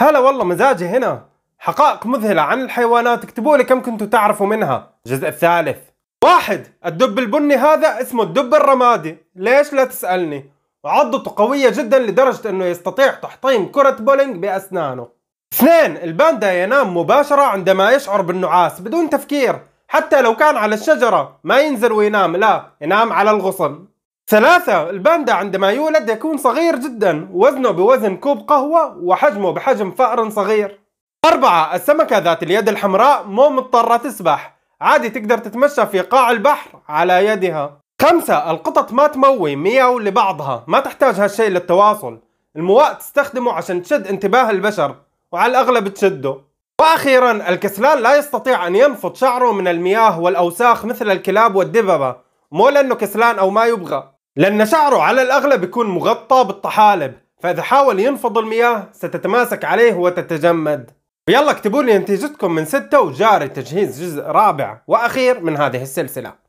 هلا والله مزاجي هنا حقائق مذهلة عن الحيوانات اكتبوا لي كم كنتوا تعرفوا منها الجزء الثالث واحد الدب البني هذا اسمه الدب الرمادي ليش لا تسألني وعضته قوية جدا لدرجة انه يستطيع تحطيم كرة بولينج بأسنانه اثنين الباندا ينام مباشرة عندما يشعر بالنعاس بدون تفكير حتى لو كان على الشجرة ما ينزل وينام لا ينام على الغصن ثلاثة الباندا عندما يولد يكون صغير جدا وزنه بوزن كوب قهوة وحجمه بحجم فأر صغير أربعة السمكة ذات اليد الحمراء مو مضطرة تسبح عادي تقدر تتمشى في قاع البحر على يدها خمسة القطط ما تموي مياو لبعضها ما تحتاج هالشيء للتواصل المواء تستخدمه عشان تشد انتباه البشر وعلى الأغلب تشده وأخيرا الكسلان لا يستطيع أن ينفض شعره من المياه والأوساخ مثل الكلاب والدببة مو لأنه كسلان أو ما يبغى لأن شعره على الأغلب يكون مغطى بالطحالب فإذا حاول ينفض المياه ستتماسك عليه وتتجمد ويلا اكتبوا لي نتيجتكم من ستة وجاري تجهيز جزء رابع وأخير من هذه السلسلة